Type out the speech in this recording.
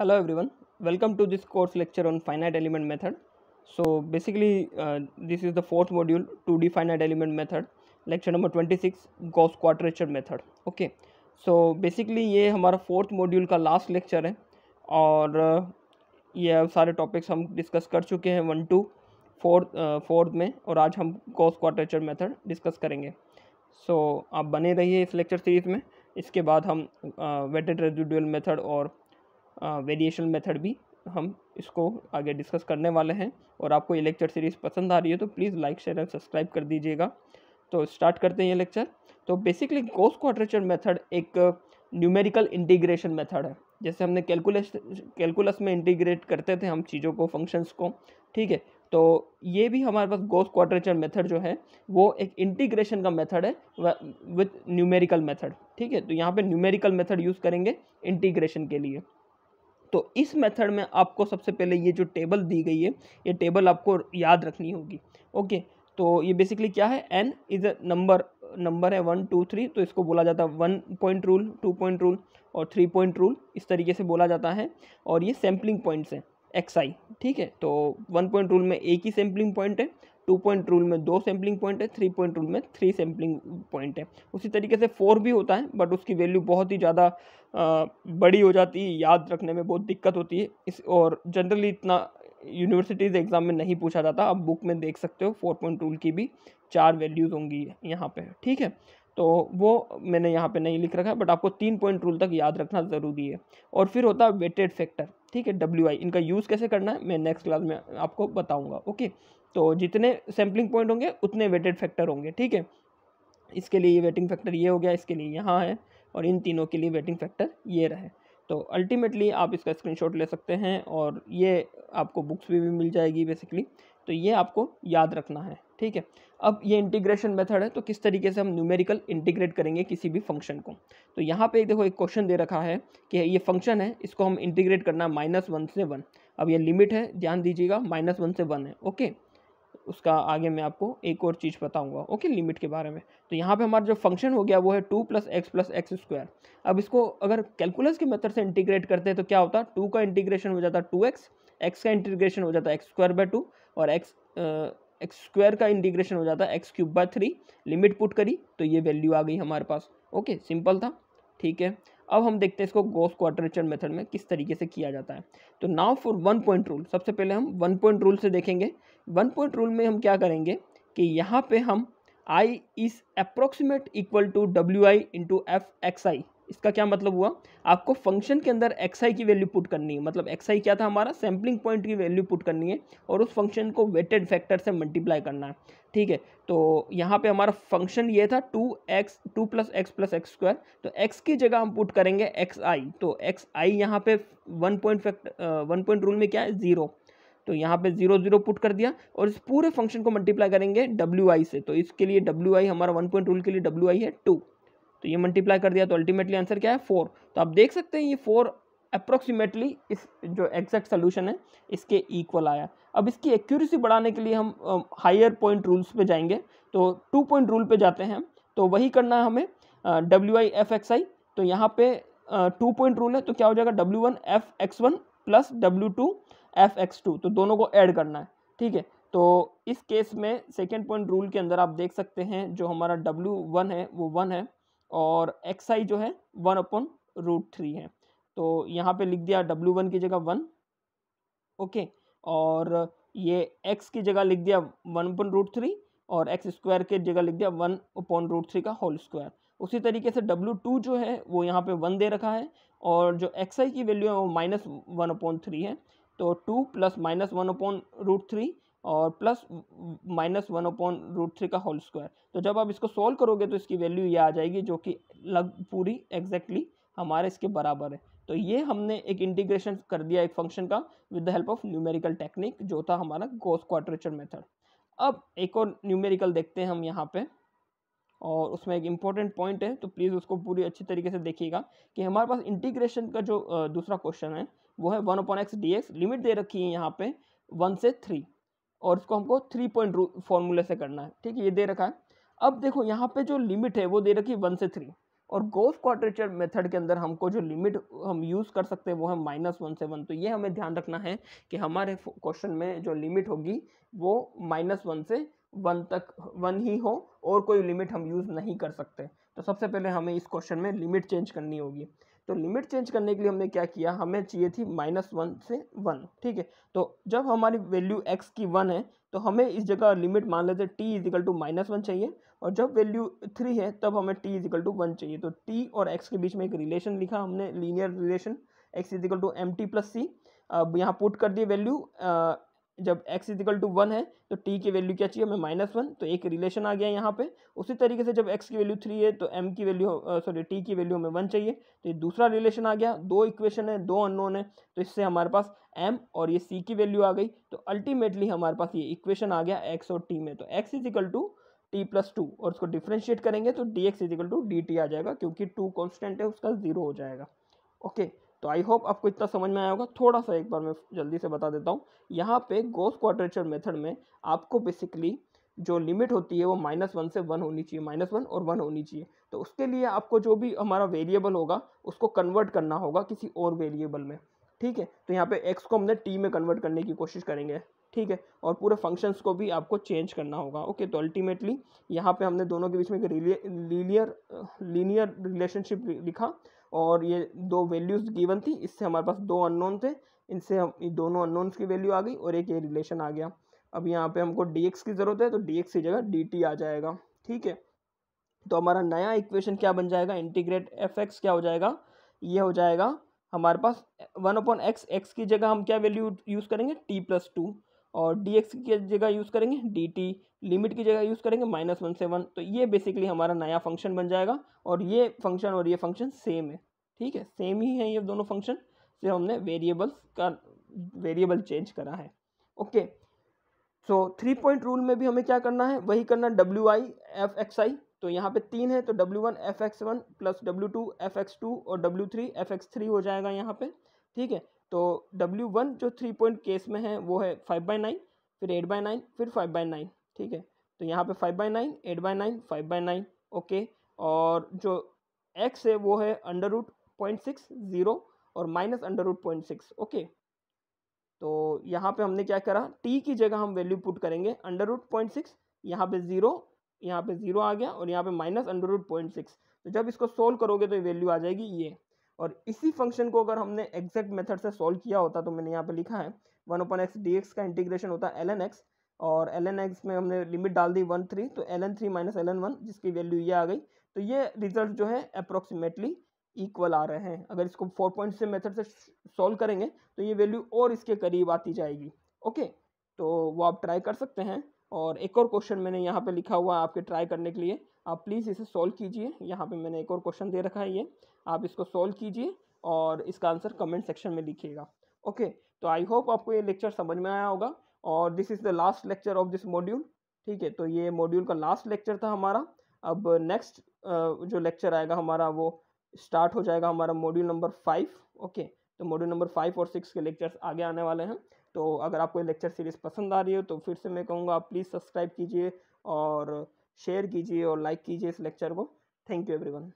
hello everyone welcome to this course lecture on finite element method so basically uh, this is the fourth module 2d finite element method lecture number 26 gauss quadrature method okay so basically ये हमारा fourth module का last lecture है और ये अब सारे topics हम discuss कर चुके हैं वन टू फोर्थ फोर्थ में और आज हम गॉस क्वाड्रेचर मेथड डिस्कस करेंगे सो so, आप बने रहिए इस लेक्चर सीरीज़ में इसके बाद हम वेटेड रेजिडुअल मेथड और वेरिएशन मेथड भी हम इसको आगे डिस्कस करने वाले हैं और आपको ये लेक्चर सीरीज़ पसंद आ रही है तो please like share and subscribe कर दीजिएगा तो स्टार्ट करते हैं ये लेक्चर तो बेसिकली गोस क्वाड्रेचर मेथड एक न्यूमेरिकल इंटीग्रेशन मेथड है जैसे हमने कैलकुलेस कैलकुलस में इंटीग्रेट करते थे हम चीज़ों को फंक्शंस को ठीक है तो ये भी हमारे पास गोस क्वाड्रेचर मेथड जो है वो एक इंटीग्रेशन का मेथड है विथ न्यूमेरिकल मेथड ठीक है तो यहाँ पे न्यूमेरिकल मेथड यूज़ करेंगे इंटीग्रेशन के लिए तो इस मेथड में आपको सबसे पहले ये जो टेबल दी गई है ये टेबल आपको याद रखनी होगी ओके तो ये बेसिकली क्या है N is a number number है वन टू थ्री तो इसको बोला जाता है one point rule two point rule और थ्री पॉइंट रूल इस तरीके से बोला जाता है और ये सैम्पलिंग पॉइंट्स हैं एक्स आई ठीक है तो वन पॉइंट रूल में एक ही सैम्पलिंग पॉइंट है टू पॉइंट रूल में दो सैम्पलिंग पॉइंट है थ्री पॉइंट रूल में थ्री सैम्पलिंग पॉइंट है उसी तरीके से फोर भी होता है बट उसकी वैल्यू बहुत ही ज़्यादा बड़ी हो जाती है याद रखने में बहुत दिक्कत होती है इस और जनरली इतना यूनिवर्सिटीज़ एग्ज़ाम में नहीं पूछा जाता आप बुक में देख सकते हो फोर पॉइंट रूल की भी चार वैल्यूज़ होंगी यहाँ पर ठीक है तो वो मैंने यहाँ पे नहीं लिख रखा है बट आपको तीन पॉइंट रूल तक याद रखना ज़रूरी है और फिर होता है वेटेड फैक्टर ठीक है डब्ल्यू इनका यूज़ कैसे करना है मैं नेक्स्ट क्लास में आपको बताऊँगा ओके तो जितने सैम्पलिंग पॉइंट होंगे उतने वेटेड फैक्टर होंगे ठीक है इसके लिए ये वेटिंग फैक्टर ये हो गया इसके लिए यहाँ है और इन तीनों के लिए वेटिंग फैक्टर ये रहे तो अल्टीमेटली आप इसका स्क्रीनशॉट ले सकते हैं और ये आपको बुक्स भी, भी मिल जाएगी बेसिकली तो ये आपको याद रखना है ठीक है अब ये इंटीग्रेशन मेथड है तो किस तरीके से हम न्यूमेरिकल इंटीग्रेट करेंगे किसी भी फंक्शन को तो यहाँ पे देखो एक क्वेश्चन दे रखा है कि ये फंक्शन है इसको हम इंटीग्रेट करना है माइनस वन से वन अब ये लिमिट है ध्यान दीजिएगा माइनस वन से वन है ओके उसका आगे मैं आपको एक और चीज़ बताऊंगा ओके लिमिट के बारे में तो यहाँ पे हमारा जो फंक्शन हो गया वो है two plus X plus X square अब इसको अगर कैलकुलस के मेथड से इंटीग्रेट करते हैं तो क्या होता टू का इंटीग्रेशन हो जाता टू एक्स एक्स का इंटीग्रेशन हो जाता एक्स स्क्वायर बाय टू और एक्स एक्स स्क्वायर का इंटीग्रेशन हो जाता है X cube by three limit put करी तो ये वैल्यू आ गई हमारे पास ओके सिंपल था ठीक है अब हम देखते हैं इसको गोस क्वाड्रेचर मेथड में किस तरीके से किया जाता है तो now for one point rule सबसे पहले हम वन पॉइंट रूल से देखेंगे वन पॉइंट रूल में हम क्या करेंगे कि यहाँ पे हम I is approximate equal to W I into F X I इसका क्या मतलब हुआ आपको फंक्शन के अंदर एक्स आई की वैल्यू पुट करनी है मतलब एक्स आई क्या था हमारा सैम्पलिंग पॉइंट की वैल्यू पुट करनी है और उस फंक्शन को वेटेड फैक्टर से मल्टीप्लाई करना है ठीक है तो यहाँ पे हमारा फंक्शन ये था two X two plus X plus X square तो एक्स की जगह हम पुट करेंगे एक्स आई तो एक्स आई यहाँ पे one point factor one point rule में क्या है ज़ीरो तो यहाँ पे जीरो जीरो पुट कर दिया और इस पूरे फंक्शन को मल्टीप्लाई करेंगे डब्ल्यू आई से तो इसके लिए डब्ल्यू आई हमारा वन पॉइंट रूल के लिए डब्ल्यू आई है टू तो ये मल्टीप्लाई कर दिया तो अल्टीमेटली आंसर क्या है फोर तो आप देख सकते हैं ये फोर अप्रोक्सीमेटली इस जो एग्जैक्ट सोल्यूशन है इसके इक्वल आया अब इसकी एक्यूरेसी बढ़ाने के लिए हम हायर पॉइंट रूल्स पे जाएंगे तो टू पॉइंट रूल पे जाते हैं तो वही करना है हमें W I F X I तो यहाँ पे टू पॉइंट रूल है तो क्या हो जाएगा W one F X one plus W two F X two तो दोनों को ऐड करना है ठीक है तो इस केस में सेकेंड पॉइंट रूल के अंदर आप देख सकते हैं जो हमारा डब्ल्यू वन है वो वन है और एक्स आई जो है वन अपॉन रूट थ्री है तो यहाँ पे लिख दिया डब्ल्यू वन की जगह वन ओके और ये एक्स की जगह लिख दिया वन अपन रूट थ्री और एक्स स्क्वायर की जगह लिख दिया वन अपॉन रूट थ्री का होल स्क्वायर उसी तरीके से डब्ल्यू टू जो है वो यहाँ पे वन दे रखा है और जो एक्स आई की वैल्यू है वो माइनस वन अपॉन थ्री है तो two plus minus one upon root three और plus minus one upon root three का होल स्क्वायर तो जब आप इसको सोल्व करोगे तो इसकी वैल्यू ये आ जाएगी जो कि लग पूरी एग्जैक्टली हमारे इसके बराबर है तो ये हमने एक इंटीग्रेशन कर दिया एक फंक्शन का with the help of numerical technique जो था हमारा गोस क्वाड्रेचर मेथड अब एक और न्यूमेरिकल देखते हैं हम यहाँ पे और उसमें एक इम्पॉर्टेंट पॉइंट है तो प्लीज़ उसको पूरी अच्छी तरीके से देखिएगा कि हमारे पास इंटीग्रेशन का जो दूसरा क्वेश्चन है वो है one upon X D X limit दे रखी है यहाँ पे वन से थ्री और उसको हमको थ्री पॉइंट फॉर्मूले से करना है ठीक है ये दे रखा है अब देखो यहाँ पे जो लिमिट है वो दे रखी है वन से थ्री और गोफ क्वाड्रेचर मेथड के अंदर हमको जो लिमिट हम यूज़ कर सकते हैं वो है माइनस वन से वन तो ये हमें ध्यान रखना है कि हमारे क्वेश्चन में जो लिमिट होगी वो माइनस वन से वन तक वन ही हो और कोई लिमिट हम यूज़ नहीं कर सकते तो सबसे पहले हमें इस क्वेश्चन में लिमिट चेंज करनी होगी तो लिमिट चेंज करने के लिए हमने क्या किया हमें चाहिए थी माइनस वन से वन ठीक है तो जब हमारी वैल्यू एक्स की वन है तो हमें इस जगह लिमिट मान लेते हैं t is equal to minus one चाहिए और जब वैल्यू थ्री है तब हमें टी इजिकल टू वन चाहिए तो टी और एक्स के बीच में एक रिलेशन लिखा हमने linear relation x is equal to m t plus c अब यहाँ पुट कर दिए वैल्यू जब x इजिकल टू वन है तो t की वैल्यू क्या चाहिए हमें माइनस वन तो एक रिलेशन आ गया यहाँ पे उसी तरीके से जब x की वैल्यू थ्री है तो m की वैल्यू सॉरी t की वैल्यू हमें वन चाहिए तो ये दूसरा रिलेशन आ गया दो इक्वेशन है दो अननोन है तो इससे हमारे पास m और ये c की वैल्यू आ गई तो अल्टीमेटली हमारे पास ये इक्वेशन आ गया एक्स और टी में तो x is equal to t plus two और उसको डिफ्रेंशिएट करेंगे तो d x is equal to d t आ जाएगा क्योंकि टू कॉन्स्टेंट है उसका ज़ीरो हो जाएगा ओके okay. तो आई होप आपको इतना समझ में आया होगा थोड़ा सा एक बार मैं जल्दी से बता देता हूँ यहाँ पे गोस क्वाड्रेचर मेथड में आपको बेसिकली जो लिमिट होती है वो माइनस वन से वन होनी चाहिए माइनस वन और वन होनी चाहिए तो उसके लिए आपको जो भी हमारा वेरिएबल होगा उसको कन्वर्ट करना होगा किसी और वेरिएबल में ठीक है तो यहाँ पे एक्स को हमने टी में कन्वर्ट करने की कोशिश करेंगे ठीक है और पूरे फंक्शंस को भी आपको चेंज करना होगा ओके तो अल्टीमेटली यहाँ पे हमने दोनों के बीच में एक लीनियर लीनियर रिलेशनशिप लिखा और ये दो वैल्यूज़ गिवन थी इससे हमारे पास दो अननोन थे इनसे हम दोनों अननोन्स की वैल्यू आ गई और एक ये रिलेशन आ गया अब यहाँ पे हमको डी की ज़रूरत है तो डी की जगह डी आ जाएगा ठीक है तो हमारा नया इक्वेशन क्या बन जाएगा इंटीग्रेट एफ एक्स क्या हो जाएगा ये हो जाएगा हमारे पास वन अपॉन एक्स एक्स की जगह हम क्या वैल्यू यूज़ करेंगे टी प्लस टू और डी एक्स की जगह यूज़ करेंगे डी टी लिमिट की जगह यूज़ करेंगे माइनस वन से वन तो ये बेसिकली हमारा नया फंक्शन बन जाएगा और ये फंक्शन और ये फंक्शन सेम है ठीक है सेम ही है ये दोनों फंक्शन सिर्फ हमने वेरिएबल्स का वेरिएबल चेंज करा है okay so three point rule में भी हमें क्या करना है वही करना W I F X I तो यहाँ पे तीन है तो W one F X one plus W two F X two और W three F X three हो जाएगा यहाँ पे ठीक है तो डब्ल्यू वन जो थ्री पॉइंट केस में है वो है फाइव बाई नाइन फिर एट बाई नाइन फिर फाइव बाई नाइन ठीक है तो यहाँ पे five by nine eight by nine five by nine okay और जो एक्स है वो है under root point six zero और minus under root point six okay तो यहाँ पे हमने क्या करा टी की जगह हम वैल्यू पुट करेंगे अंडर रूट पॉइंट सिक्स यहाँ पे ज़ीरो यहाँ पे ज़ीरो आ गया और यहाँ पे minus under root point six तो जब इसको सोल्व करोगे तो ये वैल्यू आ जाएगी ये और इसी फंक्शन को अगर हमने एग्जैक्ट मेथड से सॉल्व किया होता तो मैंने यहाँ पे लिखा है one upon x D x का इंटीग्रेशन होता है एल एन एक्स और एल एन एक्स में हमने लिमिट डाल दी वन थ्री तो l n three minus l n one जिसकी वैल्यू ये आ गई तो ये रिजल्ट जो है अप्रोक्सीमेटली इक्वल आ रहे हैं अगर इसको फोर पॉइंट से मेथड से सॉल्व करेंगे तो ये वैल्यू और इसके करीब आती जाएगी ओके तो वो आप ट्राई कर सकते हैं और एक और क्वेश्चन मैंने यहाँ पे लिखा हुआ है आपके ट्राई करने के लिए आप प्लीज़ इसे सॉल्व कीजिए यहाँ पे मैंने एक और क्वेश्चन दे रखा है ये आप इसको सॉल्व कीजिए और इसका आंसर कमेंट सेक्शन में लिखिएगा ओके तो आई होप आपको ये लेक्चर समझ में आया होगा और this is the last lecture of this module ठीक है तो ये मॉड्यूल का लास्ट लेक्चर था हमारा अब नेक्स्ट जो लेक्चर आएगा हमारा वो स्टार्ट हो जाएगा हमारा मॉड्यूल नंबर फाइव ओके तो मॉड्यूल नंबर फाइव और सिक्स के लेक्चर्स आगे आने वाले हैं तो अगर आपको ये लेक्चर सीरीज़ पसंद आ रही हो तो फिर से मैं कहूँगा आप प्लीज़ सब्सक्राइब कीजिए और शेयर कीजिए और लाइक कीजिए इस लेक्चर को थैंक यू एवरीवन